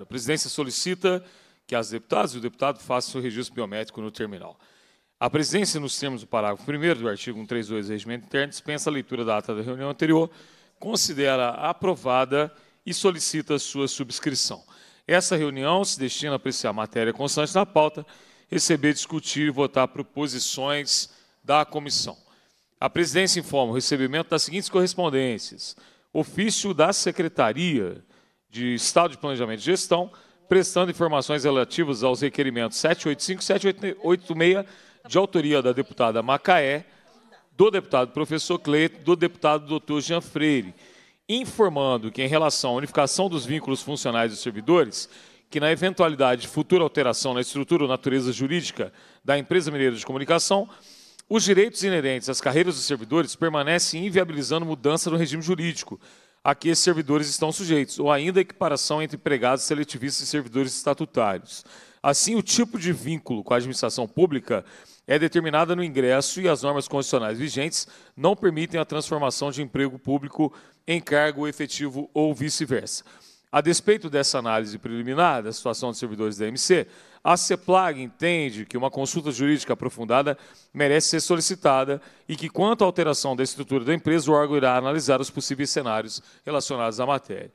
A presidência solicita que as deputadas e o deputado façam o registro biométrico no terminal. A presidência, nos termos do parágrafo 1 do artigo 132 do Regimento Interno, dispensa a leitura da ata da reunião anterior, considera aprovada e solicita sua subscrição. Essa reunião se destina a apreciar a matéria constante na pauta, receber, discutir e votar proposições da comissão. A presidência informa o recebimento das seguintes correspondências: ofício da secretaria de Estado de Planejamento e Gestão, prestando informações relativas aos requerimentos 785 e 786, de autoria da deputada Macaé, do deputado professor Cleito, do deputado doutor Jean Freire, informando que, em relação à unificação dos vínculos funcionais dos servidores, que na eventualidade de futura alteração na estrutura ou natureza jurídica da empresa mineira de comunicação, os direitos inerentes às carreiras dos servidores permanecem inviabilizando mudança no regime jurídico, a que esses servidores estão sujeitos, ou ainda a equiparação entre empregados seletivistas e servidores estatutários. Assim, o tipo de vínculo com a administração pública é determinada no ingresso e as normas constitucionais vigentes não permitem a transformação de emprego público em cargo efetivo ou vice-versa. A despeito dessa análise preliminar da situação dos servidores da MC, a CEPLAG entende que uma consulta jurídica aprofundada merece ser solicitada e que, quanto à alteração da estrutura da empresa, o órgão irá analisar os possíveis cenários relacionados à matéria.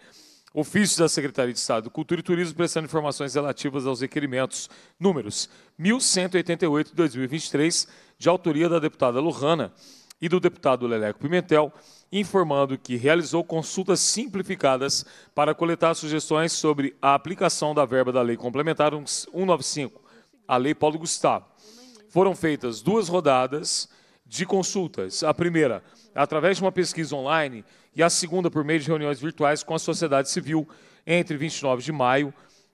Ofício da Secretaria de Estado de Cultura e Turismo prestando informações relativas aos requerimentos números 1188 de 2023, de autoria da deputada Lujana e do deputado Leleco Pimentel, informando que realizou consultas simplificadas para coletar sugestões sobre a aplicação da verba da Lei Complementar 195, a Lei Paulo Gustavo. Foram feitas duas rodadas de consultas. A primeira, através de uma pesquisa online, e a segunda, por meio de reuniões virtuais com a sociedade civil, entre 29 de maio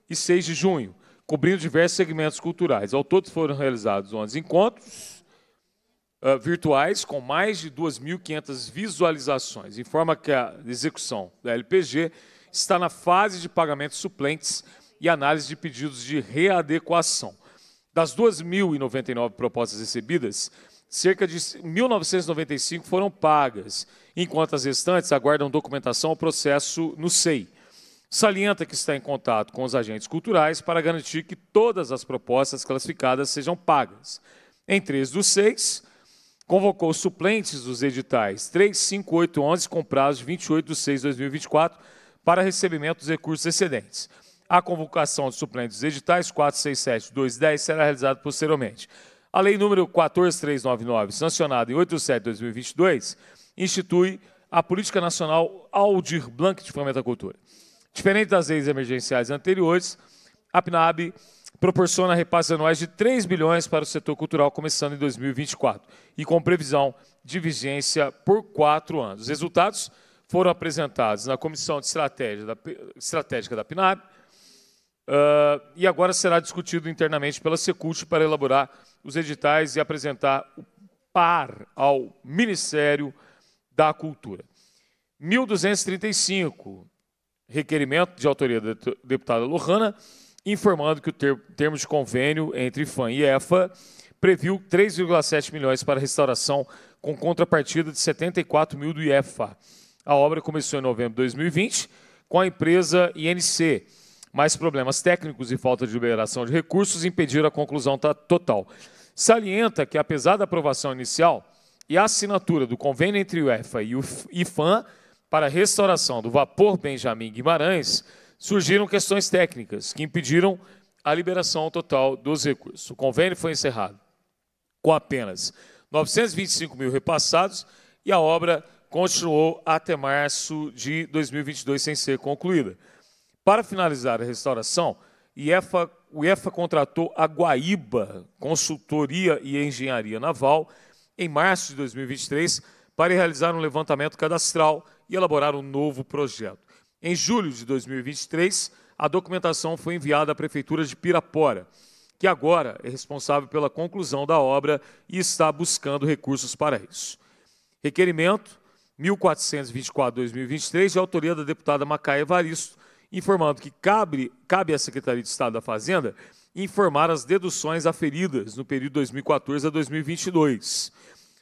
e 6 de junho, cobrindo diversos segmentos culturais. Ao todo foram realizados 11 encontros uh, virtuais com mais de 2.500 visualizações. Informa que a execução da LPG está na fase de pagamentos suplentes e análise de pedidos de readequação. Das 2.099 propostas recebidas, cerca de 1.995 foram pagas, enquanto as restantes aguardam documentação ao processo no SEI. Salienta que está em contato com os agentes culturais para garantir que todas as propostas classificadas sejam pagas. Em três dos seis, convocou suplentes dos editais 35811, com prazo de 28 de 6 de 2024, para recebimento dos recursos excedentes. A convocação de suplentes dos editais 467 210 será realizada posteriormente. A Lei número 14399, sancionada em 8 de 7 de 2022, institui a Política Nacional Aldir Blanc de Fomento à Cultura. Diferente das leis emergenciais anteriores, a PNAB proporciona repasses anuais de 3 bilhões para o setor cultural começando em 2024 e com previsão de vigência por quatro anos. Os resultados foram apresentados na Comissão de Estratégia da, Estratégica da PNAB uh, ah, e agora será discutido internamente pela Secult para elaborar os editais e apresentar o par ao Ministério da Cultura. 1.235, requerimento de autoria da deputada Lohana, informando que o termo de convênio entre FAM e EFA previu 3,7 milhões para restauração com contrapartida de 74 mil do IEFA. A obra começou em novembro de 2020 com a empresa INC, mas problemas técnicos e falta de liberação de recursos impediram a conclusão total. Salienta que, apesar da aprovação inicial e a assinatura do convênio entre o EFA e o IFAM para a restauração do vapor Benjamin Guimarães, surgiram questões técnicas que impediram a liberação total dos recursos. O convênio foi encerrado com apenas 925 mil repassados e a obra continuou até março de 2022 sem ser concluída. Para finalizar a restauração, IEFA, o IEFA contratou a Guaíba Consultoria e Engenharia Naval em março de 2023 para realizar um levantamento cadastral e elaborar um novo projeto. Em julho de 2023, a documentação foi enviada à Prefeitura de Pirapora, que agora é responsável pela conclusão da obra e está buscando recursos para isso. Requerimento 1424-2023, de autoria da deputada Macaia Evaristo, informando que cabe, cabe à Secretaria de Estado da Fazenda informar as deduções aferidas no período 2014 a 2022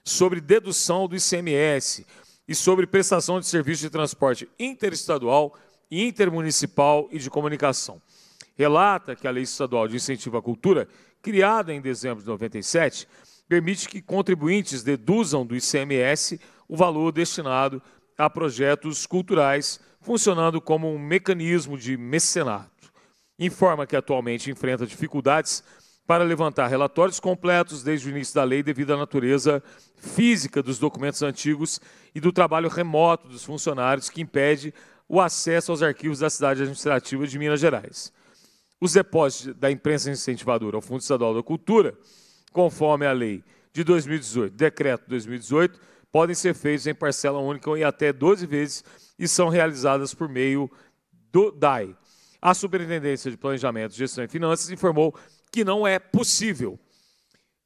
sobre dedução do ICMS e sobre prestação de serviço de transporte interestadual, intermunicipal e de comunicação. Relata que a Lei Estadual de Incentivo à Cultura, criada em dezembro de 97, permite que contribuintes deduzam do ICMS o valor destinado a projetos culturais, funcionando como um mecanismo de mecenato. Informa que atualmente enfrenta dificuldades para levantar relatórios completos desde o início da lei devido à natureza física dos documentos antigos e do trabalho remoto dos funcionários que impede o acesso aos arquivos da cidade administrativa de Minas Gerais. Os depósitos da imprensa incentivadora ao Fundo Estadual da Cultura, conforme a lei de 2018, decreto 2018, podem ser feitos em parcela única e até 12 vezes e são realizadas por meio do DAI. A Superintendência de Planejamento, Gestão e Finanças informou que não é possível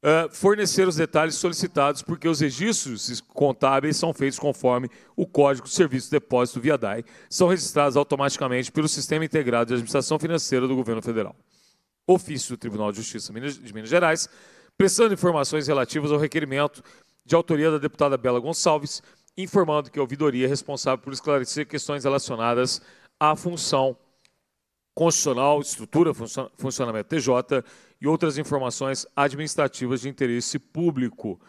uh, fornecer os detalhes solicitados, porque os registros contábeis são feitos conforme o Código de Serviço de Depósito via DAI, são registrados automaticamente pelo Sistema Integrado de Administração Financeira do Governo Federal. Ofício do Tribunal de Justiça de Minas Gerais, prestando informações relativas ao requerimento de autoria da deputada Bela Gonçalves, informando que a ouvidoria é responsável por esclarecer questões relacionadas à função constitucional, estrutura, funcionamento TJ e outras informações administrativas de interesse público.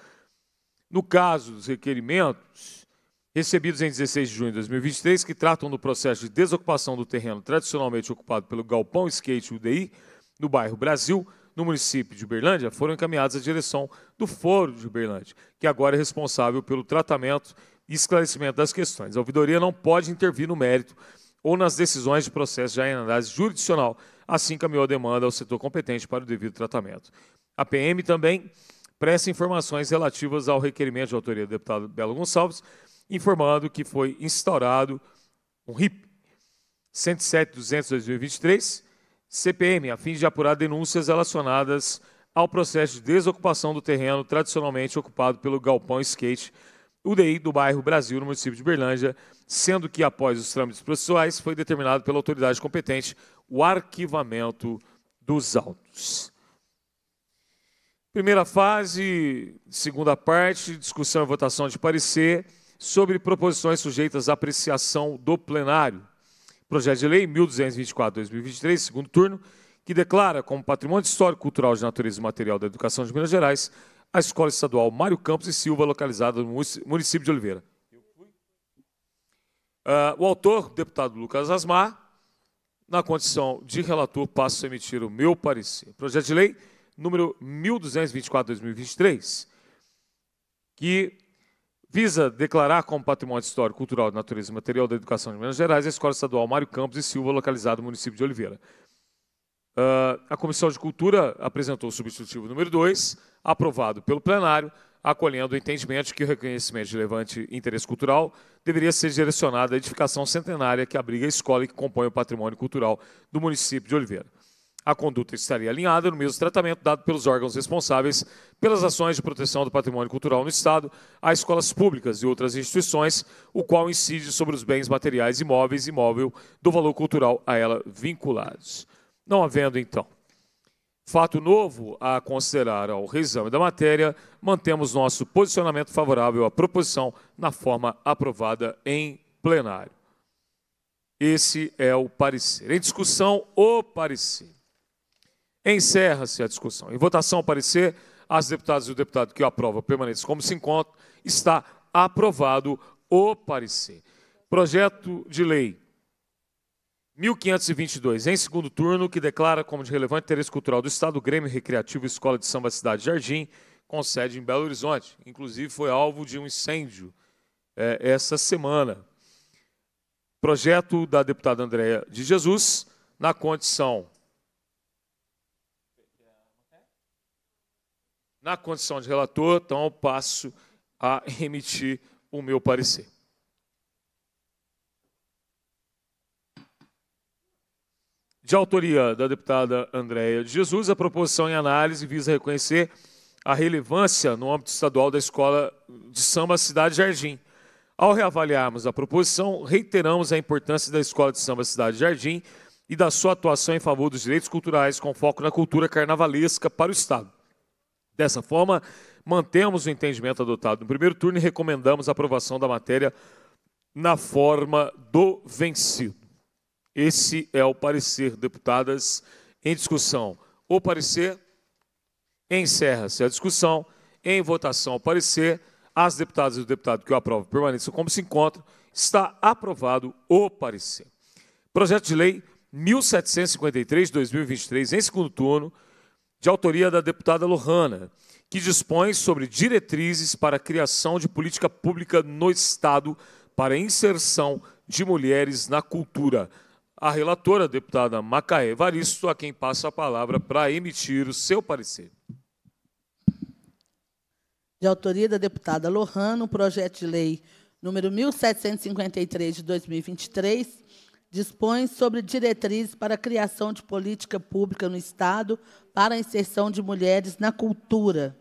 No caso dos requerimentos recebidos em 16 de junho de 2023, que tratam do processo de desocupação do terreno tradicionalmente ocupado pelo Galpão Skate UDI, no bairro Brasil, no município de Uberlândia, foram encaminhados à direção do Foro de Uberlândia, que agora é responsável pelo tratamento e esclarecimento das questões. A ouvidoria não pode intervir no mérito ou nas decisões de processo já em análise jurisdicional. Assim caminhou a demanda ao setor competente para o devido tratamento. A PM também presta informações relativas ao requerimento de autoria do deputado Belo Gonçalves, informando que foi instaurado um RIP 107.200-2023, CPM, a fim de apurar denúncias relacionadas ao processo de desocupação do terreno tradicionalmente ocupado pelo galpão skate UDI do bairro Brasil, no município de Berlândia, sendo que após os trâmites processuais foi determinado pela autoridade competente o arquivamento dos autos. Primeira fase, segunda parte, discussão e votação de parecer sobre proposições sujeitas à apreciação do plenário. Projeto de lei 1224/2023, segundo turno, que declara como patrimônio histórico cultural de natureza material da educação de Minas Gerais a Escola Estadual Mário Campos e Silva, localizada no município de Oliveira. Uh, o autor, deputado Lucas Asmar, na condição de relator, passo a emitir o meu parecer. Projeto de lei número 1224-2023, que visa declarar como patrimônio histórico, cultural, de natureza e material da educação de Minas Gerais a Escola Estadual Mário Campos e Silva, localizada no município de Oliveira. Uh, a Comissão de Cultura apresentou o substitutivo número 2, aprovado pelo plenário, acolhendo o entendimento que o reconhecimento de relevante interesse cultural deveria ser direcionado à edificação centenária que abriga a escola e que compõe o patrimônio cultural do município de Oliveira. A conduta estaria alinhada no mesmo tratamento dado pelos órgãos responsáveis pelas ações de proteção do patrimônio cultural no Estado a escolas públicas e outras instituições, o qual incide sobre os bens materiais imóveis e imóvel do valor cultural a ela vinculados. Não havendo, então, fato novo a considerar ao reexame da matéria, mantemos nosso posicionamento favorável à proposição na forma aprovada em plenário. Esse é o parecer. Em discussão, o parecer. Encerra-se a discussão. Em votação, o parecer, as deputadas e o deputado que o aprova permaneçam como se encontra, está aprovado o parecer. Projeto de lei 1522, em segundo turno, que declara como de relevante interesse cultural do Estado o Grêmio Recreativo Escola de Samba Cidade Jardim, com sede em Belo Horizonte. Inclusive, foi alvo de um incêndio é, essa semana. Projeto da deputada Andréa de Jesus, na condição. Na condição de relator, então passo a emitir o meu parecer. De autoria da deputada Andréia de Jesus, a proposição em análise visa reconhecer a relevância no âmbito estadual da escola de samba Cidade Jardim. Ao reavaliarmos a proposição, reiteramos a importância da escola de samba Cidade Jardim e da sua atuação em favor dos direitos culturais, com foco na cultura carnavalesca para o Estado. Dessa forma, mantemos o entendimento adotado no primeiro turno e recomendamos a aprovação da matéria na forma do vencido. Esse é o parecer, deputadas, em discussão. O parecer encerra-se a discussão. Em votação, o parecer. As deputadas e o deputado que o aprova permaneçam como se encontram. Está aprovado o parecer. Projeto de lei 1753-2023, em segundo turno, de autoria da deputada Lohana, que dispõe sobre diretrizes para a criação de política pública no Estado para a inserção de mulheres na cultura a relatora, a deputada Macaé Varisto, a quem passa a palavra para emitir o seu parecer. De autoria da deputada Lohano, o projeto de lei número 1753 de 2023 dispõe sobre diretrizes para a criação de política pública no Estado para a inserção de mulheres na cultura.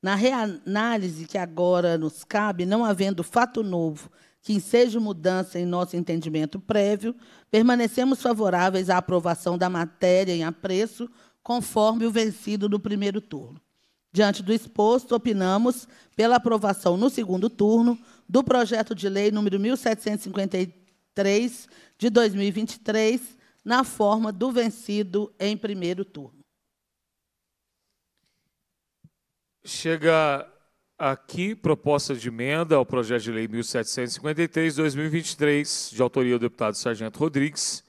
Na reanálise que agora nos cabe, não havendo fato novo que seja mudança em nosso entendimento prévio, permanecemos favoráveis à aprovação da matéria em apreço, conforme o vencido do primeiro turno. Diante do exposto, opinamos pela aprovação no segundo turno do projeto de lei número 1753 de 2023, na forma do vencido em primeiro turno. Chega Aqui, proposta de emenda ao projeto de lei 1753-2023, de autoria do deputado Sargento Rodrigues,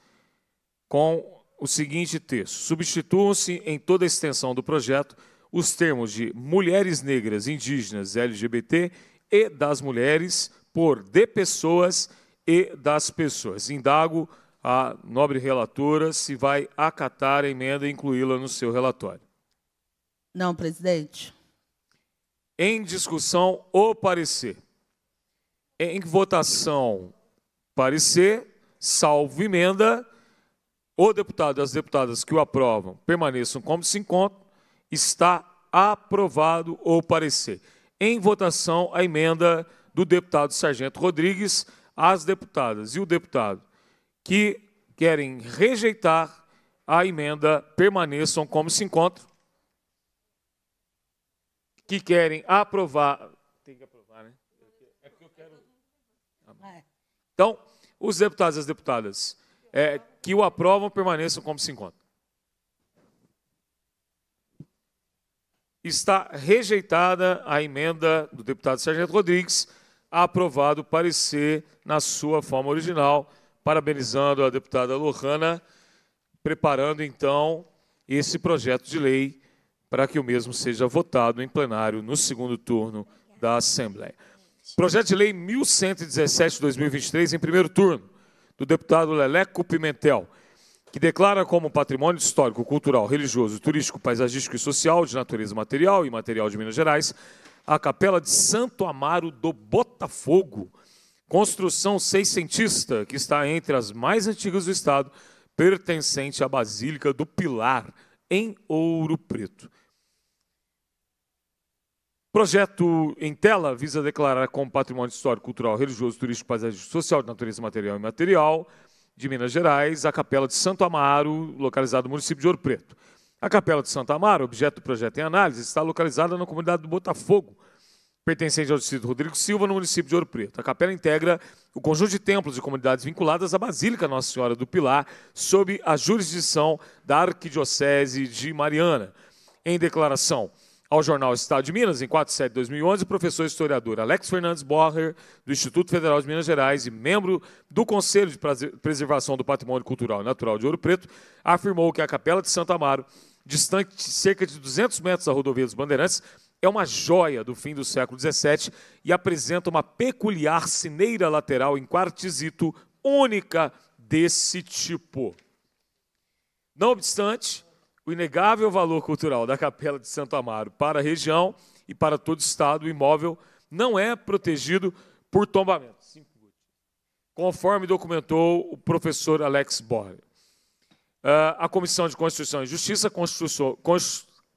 com o seguinte texto: Substituam-se em toda a extensão do projeto os termos de mulheres negras, indígenas, LGBT e das mulheres por de pessoas e das pessoas. Indago a nobre relatora se vai acatar a emenda e incluí-la no seu relatório. Não, presidente. Em discussão, o parecer. Em votação, parecer, salvo emenda, o deputado e as deputadas que o aprovam permaneçam como se encontram, está aprovado o parecer. Em votação, a emenda do deputado Sargento Rodrigues, as deputadas e o deputado que querem rejeitar a emenda permaneçam como se encontram, que querem aprovar. Tem que aprovar, né? É porque eu quero. Ah, então, os deputados e as deputadas é, que o aprovam permaneçam como se encontram. Está rejeitada a emenda do deputado Sargento Rodrigues, aprovado o parecer na sua forma original, parabenizando a deputada Lohana, preparando então esse projeto de lei para que o mesmo seja votado em plenário no segundo turno da Assembleia. Projeto de Lei 1117-2023, em primeiro turno, do deputado Leleco Pimentel, que declara como patrimônio histórico, cultural, religioso, turístico, paisagístico e social, de natureza material e material de Minas Gerais, a Capela de Santo Amaro do Botafogo, construção seiscentista, que está entre as mais antigas do Estado, pertencente à Basílica do Pilar, em Ouro Preto. Projeto em tela visa declarar como patrimônio histórico, cultural, religioso, turístico, paisagístico, social, de natureza material e imaterial de Minas Gerais, a Capela de Santo Amaro, localizada no município de Ouro Preto. A Capela de Santo Amaro, objeto do projeto em análise, está localizada na comunidade do Botafogo, pertencente ao distrito Rodrigo Silva, no município de Ouro Preto. A capela integra o conjunto de templos e comunidades vinculadas à Basílica Nossa Senhora do Pilar, sob a jurisdição da Arquidiocese de Mariana. Em declaração, ao jornal Estado de Minas, em 4 de de 2011, o professor historiador Alex Fernandes Borrer, do Instituto Federal de Minas Gerais e membro do Conselho de Preservação do Patrimônio Cultural e Natural de Ouro Preto, afirmou que a Capela de Santa Amaro, distante cerca de 200 metros da rodovia dos Bandeirantes, é uma joia do fim do século XVII e apresenta uma peculiar cineira lateral em quartzito única desse tipo. Não obstante, o inegável valor cultural da Capela de Santo Amaro para a região e para todo o Estado, o imóvel não é protegido por tombamento, conforme documentou o professor Alex Borges. Ah, a Comissão de Constituição e Justiça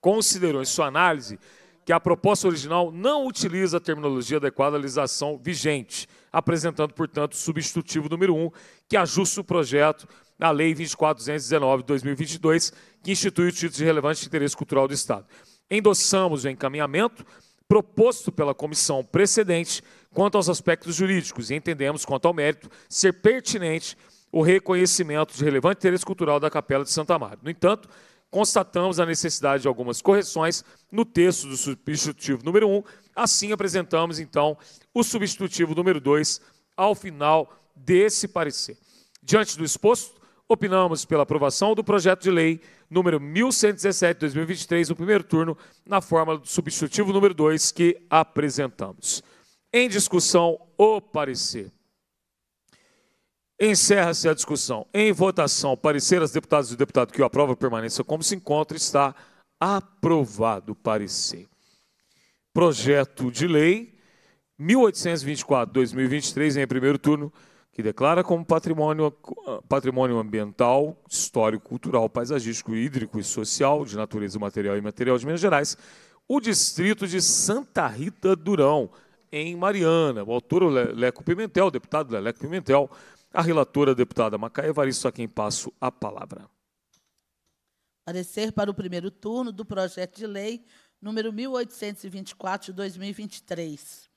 considerou em sua análise que a proposta original não utiliza a terminologia adequada à legislação vigente, apresentando, portanto, o substitutivo número 1, um, que ajusta o projeto na Lei 24.219 de 2022, que institui o título de relevante de interesse cultural do Estado. Endossamos o encaminhamento proposto pela comissão precedente quanto aos aspectos jurídicos e entendemos, quanto ao mérito, ser pertinente o reconhecimento de relevante interesse cultural da Capela de Santa Maria. No entanto, constatamos a necessidade de algumas correções no texto do substitutivo número 1, assim apresentamos, então, o substitutivo número 2 ao final desse parecer. Diante do exposto, opinamos pela aprovação do projeto de lei número 1117/2023, no primeiro turno, na forma do substitutivo número 2 que apresentamos. Em discussão, o parecer. Encerra-se a discussão. Em votação, parecer as deputadas e deputado que o aprova permaneça como se encontra, está aprovado o parecer. Projeto de lei 1824/2023 em primeiro turno que declara como patrimônio, patrimônio ambiental, histórico, cultural, paisagístico, hídrico e social, de natureza material e imaterial de Minas Gerais, o distrito de Santa Rita Durão, em Mariana. O autor o Leco Pimentel, o deputado Leleco Pimentel, a relatora a deputada Macaia Varisto, a quem passo a palavra. Parecer para o primeiro turno do projeto de lei número 1824 de 2023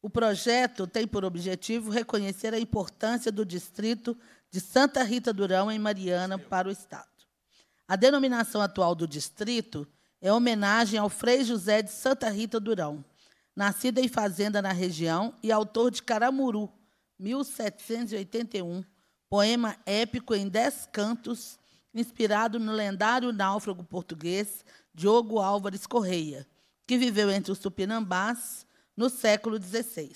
o projeto tem por objetivo reconhecer a importância do distrito de Santa Rita Durão em Mariana para o Estado. A denominação atual do distrito é homenagem ao Frei José de Santa Rita Durão, nascido em fazenda na região e autor de Caramuru, 1781, poema épico em dez cantos, inspirado no lendário náufrago português Diogo Álvares Correia, que viveu entre os Tupinambás no século XVI.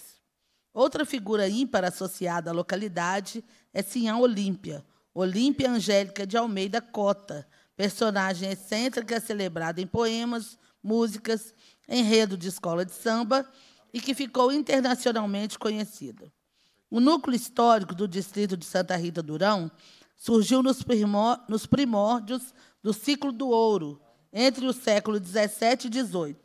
Outra figura ímpar associada à localidade é Sinhá Olímpia, Olímpia Angélica de Almeida Cota, personagem excêntrica celebrada em poemas, músicas, enredo de escola de samba e que ficou internacionalmente conhecida. O núcleo histórico do distrito de Santa Rita Durão surgiu nos, nos primórdios do ciclo do ouro, entre o século XVII e XVIII,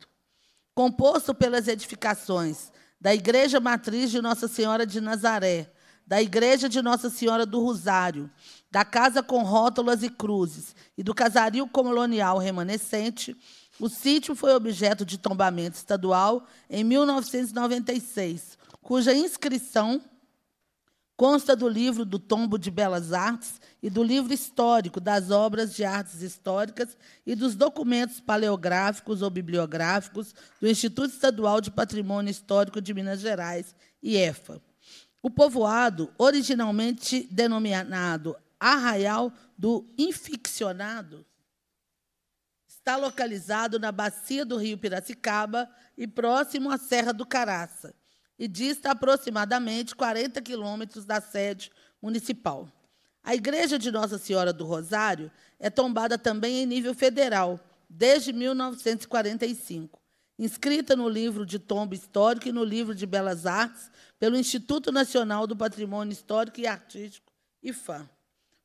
composto pelas edificações da Igreja Matriz de Nossa Senhora de Nazaré, da Igreja de Nossa Senhora do Rosário, da Casa com Rótulas e Cruzes e do Casario Colonial Remanescente, o sítio foi objeto de tombamento estadual em 1996, cuja inscrição consta do livro do Tombo de Belas Artes e do livro histórico das obras de artes históricas e dos documentos paleográficos ou bibliográficos do Instituto Estadual de Patrimônio Histórico de Minas Gerais, IEFA. O povoado, originalmente denominado Arraial do Inficcionado, está localizado na bacia do rio Piracicaba e próximo à Serra do Caraça, e dista aproximadamente 40 quilômetros da sede municipal. A Igreja de Nossa Senhora do Rosário é tombada também em nível federal, desde 1945, inscrita no livro de tomba histórico e no livro de belas artes pelo Instituto Nacional do Patrimônio Histórico e Artístico, IFAM.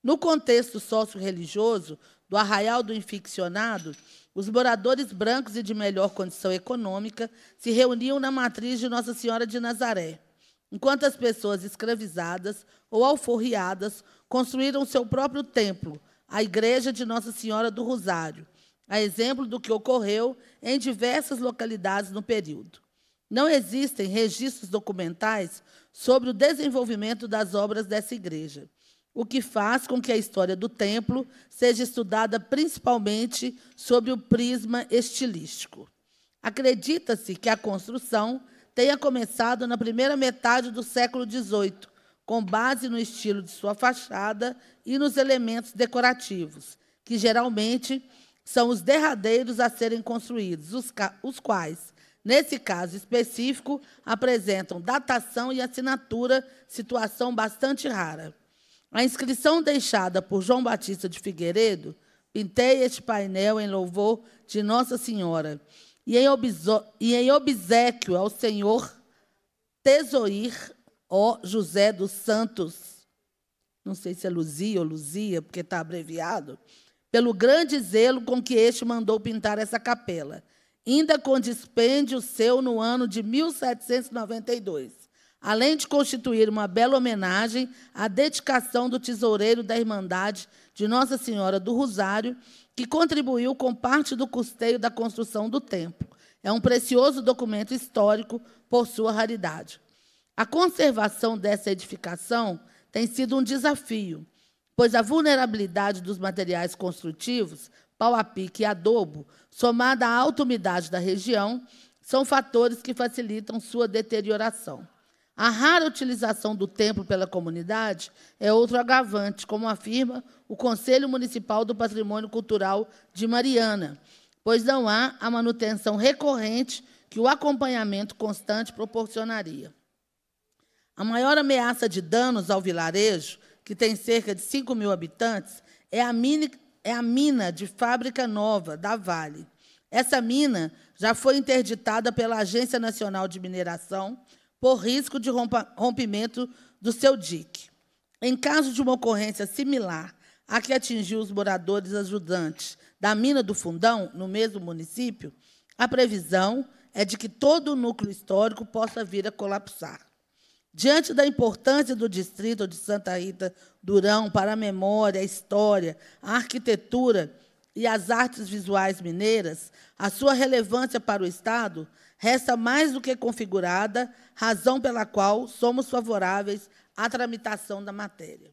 No contexto sócio-religioso do Arraial do Inficcionado, os moradores brancos e de melhor condição econômica se reuniam na matriz de Nossa Senhora de Nazaré, enquanto as pessoas escravizadas ou alforriadas construíram seu próprio templo, a Igreja de Nossa Senhora do Rosário, a exemplo do que ocorreu em diversas localidades no período. Não existem registros documentais sobre o desenvolvimento das obras dessa igreja, o que faz com que a história do templo seja estudada principalmente sob o prisma estilístico. Acredita-se que a construção tenha começado na primeira metade do século XVIII, com base no estilo de sua fachada e nos elementos decorativos, que geralmente são os derradeiros a serem construídos, os, os quais, nesse caso específico, apresentam datação e assinatura, situação bastante rara. A inscrição deixada por João Batista de Figueiredo, pintei este painel em louvor de Nossa Senhora e em, obsequio ao Senhor Tesoir ó José dos Santos, não sei se é Luzia ou Luzia, porque está abreviado, pelo grande zelo com que este mandou pintar essa capela, ainda com dispêndio seu no ano de 1792 além de constituir uma bela homenagem à dedicação do tesoureiro da Irmandade de Nossa Senhora do Rosário, que contribuiu com parte do custeio da construção do templo. É um precioso documento histórico por sua raridade. A conservação dessa edificação tem sido um desafio, pois a vulnerabilidade dos materiais construtivos, pau-a-pique e adobo, somada à alta umidade da região, são fatores que facilitam sua deterioração. A rara utilização do templo pela comunidade é outro agravante, como afirma o Conselho Municipal do Patrimônio Cultural de Mariana, pois não há a manutenção recorrente que o acompanhamento constante proporcionaria. A maior ameaça de danos ao vilarejo, que tem cerca de 5 mil habitantes, é a, mini, é a mina de fábrica nova da Vale. Essa mina já foi interditada pela Agência Nacional de Mineração por risco de rompimento do seu dique. Em caso de uma ocorrência similar à que atingiu os moradores ajudantes da mina do Fundão, no mesmo município, a previsão é de que todo o núcleo histórico possa vir a colapsar. Diante da importância do distrito de Santa Rita Durão para a memória, a história, a arquitetura e as artes visuais mineiras, a sua relevância para o Estado resta mais do que configurada, razão pela qual somos favoráveis à tramitação da matéria.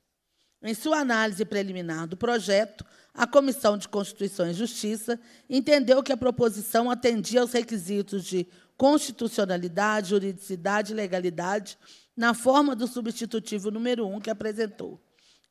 Em sua análise preliminar do projeto, a Comissão de Constituição e Justiça entendeu que a proposição atendia aos requisitos de constitucionalidade, juridicidade e legalidade na forma do substitutivo número 1 que apresentou.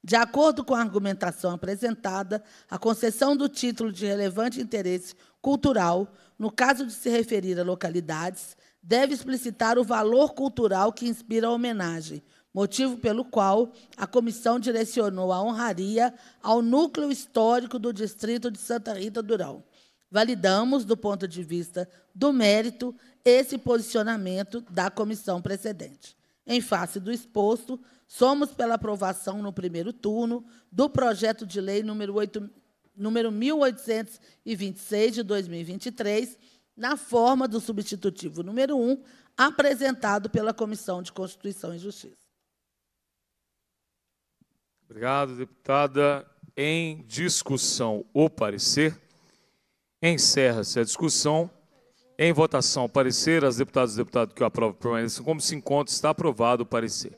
De acordo com a argumentação apresentada, a concessão do título de relevante interesse cultural, no caso de se referir a localidades, deve explicitar o valor cultural que inspira a homenagem, motivo pelo qual a comissão direcionou a honraria ao núcleo histórico do distrito de Santa Rita Durão. Validamos, do ponto de vista do mérito, esse posicionamento da comissão precedente. Em face do exposto, somos pela aprovação no primeiro turno do projeto de lei número, 8, número 1826 de 2023, na forma do substitutivo número 1, apresentado pela Comissão de Constituição e Justiça. Obrigado, deputada. Em discussão, o parecer. Encerra-se a discussão. Em votação, parecer, as deputadas e deputados que eu aprovo permaneçam como se encontra, está aprovado o parecer.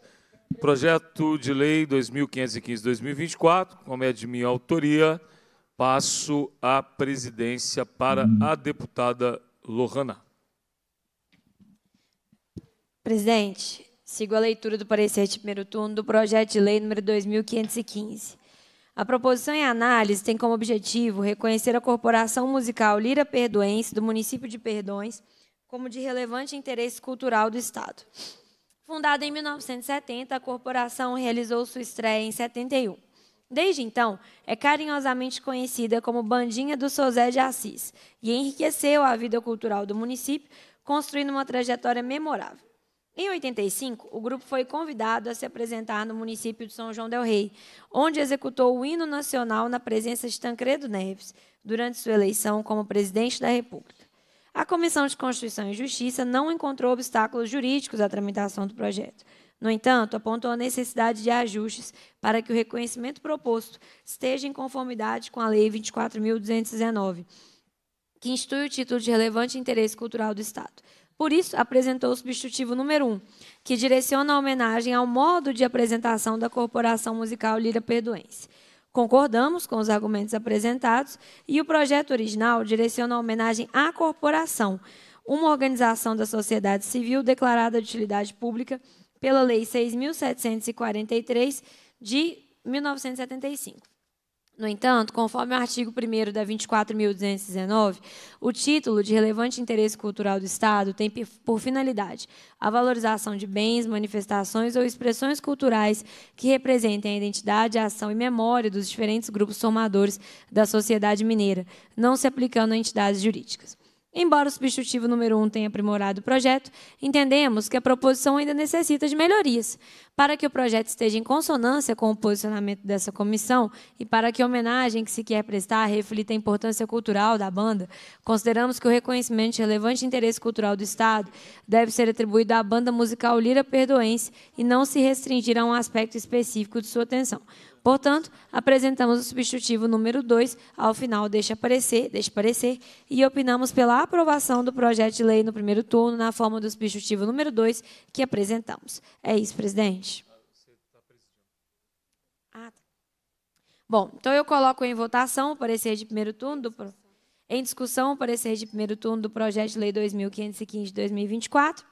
Projeto de Lei 2515-2024, como é de minha autoria, passo a presidência para a deputada Lohana. Presidente, sigo a leitura do parecer de primeiro turno do projeto de lei número 2515. A proposição em análise tem como objetivo reconhecer a corporação musical Lira Perdoense, do município de Perdões, como de relevante interesse cultural do Estado. Fundada em 1970, a corporação realizou sua estreia em 71. Desde então, é carinhosamente conhecida como Bandinha do Sozé de Assis e enriqueceu a vida cultural do município, construindo uma trajetória memorável. Em 85, o grupo foi convidado a se apresentar no município de São João del Rei, onde executou o hino nacional na presença de Tancredo Neves, durante sua eleição como presidente da República. A Comissão de Constituição e Justiça não encontrou obstáculos jurídicos à tramitação do projeto. No entanto, apontou a necessidade de ajustes para que o reconhecimento proposto esteja em conformidade com a Lei 24.219, que institui o título de relevante interesse cultural do Estado. Por isso, apresentou o substitutivo número 1, um, que direciona a homenagem ao modo de apresentação da Corporação Musical Lira Perdoense. Concordamos com os argumentos apresentados e o projeto original direciona a homenagem à corporação, uma organização da sociedade civil declarada de utilidade pública pela Lei 6.743 de 1975. No entanto, conforme o artigo 1 da 24.219, o título de relevante interesse cultural do Estado tem por finalidade a valorização de bens, manifestações ou expressões culturais que representem a identidade, a ação e memória dos diferentes grupos formadores da sociedade mineira, não se aplicando a entidades jurídicas. Embora o substitutivo número 1 um tenha aprimorado o projeto, entendemos que a proposição ainda necessita de melhorias, para que o projeto esteja em consonância com o posicionamento dessa comissão e para que a homenagem que se quer prestar reflita a importância cultural da banda, consideramos que o reconhecimento de relevante interesse cultural do Estado deve ser atribuído à banda musical Lira Perdoense e não se restringir a um aspecto específico de sua atenção. Portanto, apresentamos o substitutivo número 2 ao final deixe aparecer, deixa aparecer e opinamos pela aprovação do projeto de lei no primeiro turno na forma do substitutivo número 2 que apresentamos. É isso, presidente. Ah, tá. Bom, então eu coloco em votação o parecer de primeiro turno do pro... em discussão o parecer de primeiro turno do projeto de lei 2515 de 2024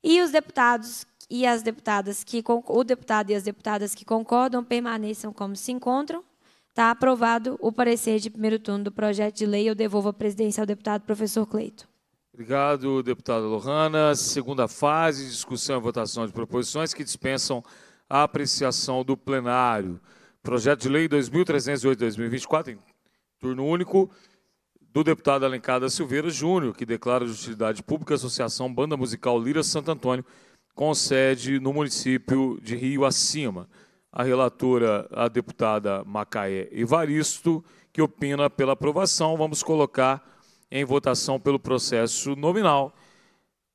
e os deputados e as deputadas que o deputado e as deputadas que concordam permaneçam como se encontram. Está aprovado o parecer de primeiro turno do projeto de lei. Eu devolvo a presidência ao deputado professor Cleito. Obrigado, deputada Lohana. Segunda fase, discussão e votação de proposições que dispensam a apreciação do plenário. Projeto de lei 2308-2024, em turno único, do deputado Alencar da Silveira Júnior, que declara de utilidade pública a Associação Banda Musical Lira Santo Antônio, com sede no município de Rio Acima. A relatora, a deputada Macaé Evaristo, que opina pela aprovação. Vamos colocar em votação pelo processo nominal.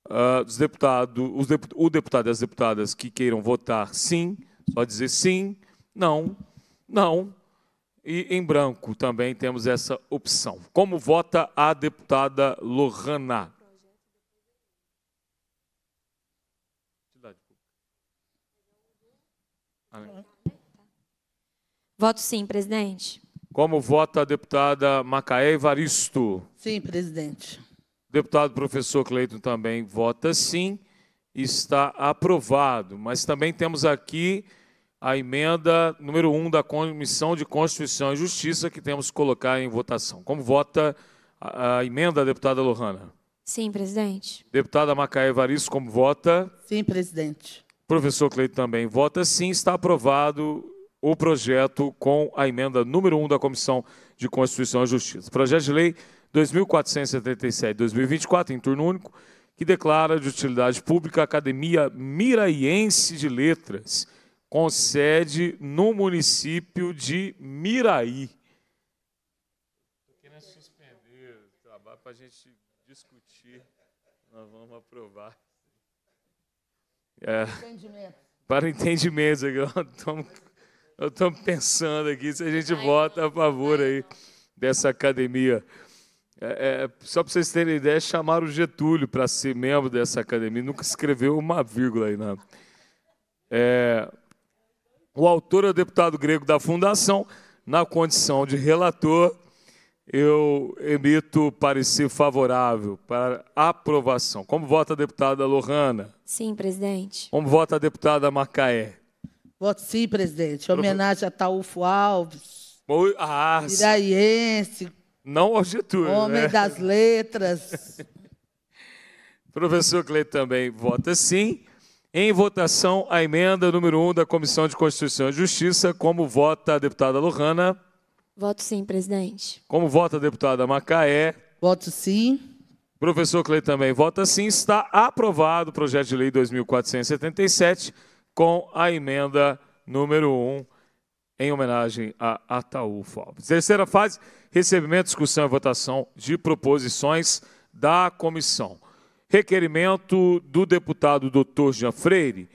Uh, os deputado, os o deputado e as deputadas que queiram votar sim, só dizer sim, não, não. E em branco também temos essa opção. Como vota a deputada Lohana? Amém. Voto sim, presidente. Como vota a deputada Macaé Evaristo? Sim, presidente. Deputado professor Cleiton também vota sim. Está aprovado. Mas também temos aqui a emenda número 1 um da Comissão de Constituição e Justiça que temos que colocar em votação. Como vota a, emenda, deputada Lohana? Sim, presidente. Deputada Macaé Evaristo, como vota? Sim, presidente. Professor Cleito também vota sim, está aprovado o projeto com a emenda número 1 da Comissão de Constituição e Justiça. Projeto de lei 2477-2024, em turno único, que declara de utilidade pública a Academia Miraiense de Letras, com sede no município de Miraí. Estou querendo suspender o trabalho para a gente discutir. Nós vamos aprovar. É, entendimento. Para o entendimento. Eu estou pensando aqui se a gente vota a favor aí dessa academia. É, é, só para vocês terem ideia, chamaram o Getúlio para ser membro dessa academia. Nunca escreveu uma vírgula aí, não. Né? É, o autor é o deputado grego da Fundação, na condição de relator, eu emito parecer favorável para aprovação. Como vota a deputada Lohana? Sim, presidente. Como vota a deputada Macaé? Voto sim, presidente. Homenagem a Taúfo Alves. Oi, ah, Iraiense. Não ao Getúlio, né? Homem né? das letras. Professor Cleiton também vota sim. Em votação, a emenda número 1 um da Comissão de Constituição e Justiça, como vota a deputada Lohana? Voto sim, presidente. Como vota a deputada Macaé? Voto sim. Professor Cleiton também vota sim. Está aprovado o projeto de lei 2477 com a emenda número 1 em homenagem a Ataúfo Alves. Terceira fase, recebimento, discussão e votação de proposições da comissão. Requerimento do deputado Dr. Jean Freire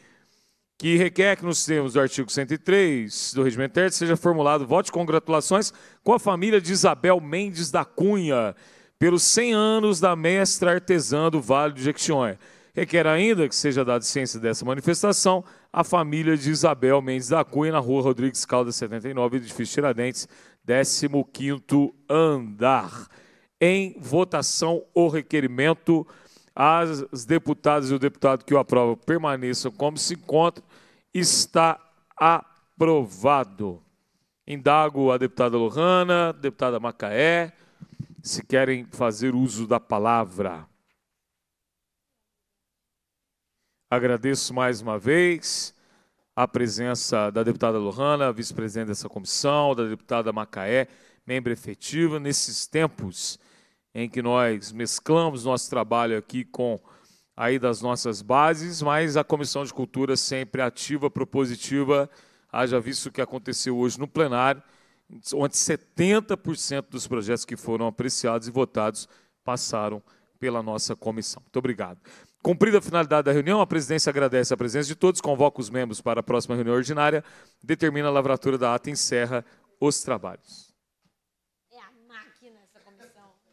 que requer que, nos termos do artigo 103 do Regimento Interno seja formulado voto de congratulações com a família de Isabel Mendes da Cunha, pelos 100 anos da mestra artesã do Vale do Jequitinhonha. Requer ainda que seja dada ciência dessa manifestação à família de Isabel Mendes da Cunha, na rua Rodrigues Caldas 79, edifício Tiradentes, 15º andar. Em votação, o requerimento as deputadas e o deputado que o aprova permaneçam como se encontram. Está aprovado. Indago a deputada Lohana, deputada Macaé, se querem fazer uso da palavra. Agradeço mais uma vez a presença da deputada Lohana, vice-presidente dessa comissão, da deputada Macaé, membro efetiva. Nesses tempos em que nós mesclamos nosso trabalho aqui com aí das nossas bases, mas a Comissão de Cultura sempre ativa, propositiva, haja visto o que aconteceu hoje no plenário, onde 70% dos projetos que foram apreciados e votados passaram pela nossa comissão. Muito obrigado. Cumprida a finalidade da reunião, a presidência agradece a presença de todos, convoca os membros para a próxima reunião ordinária, determina a lavratura da ata e encerra os trabalhos.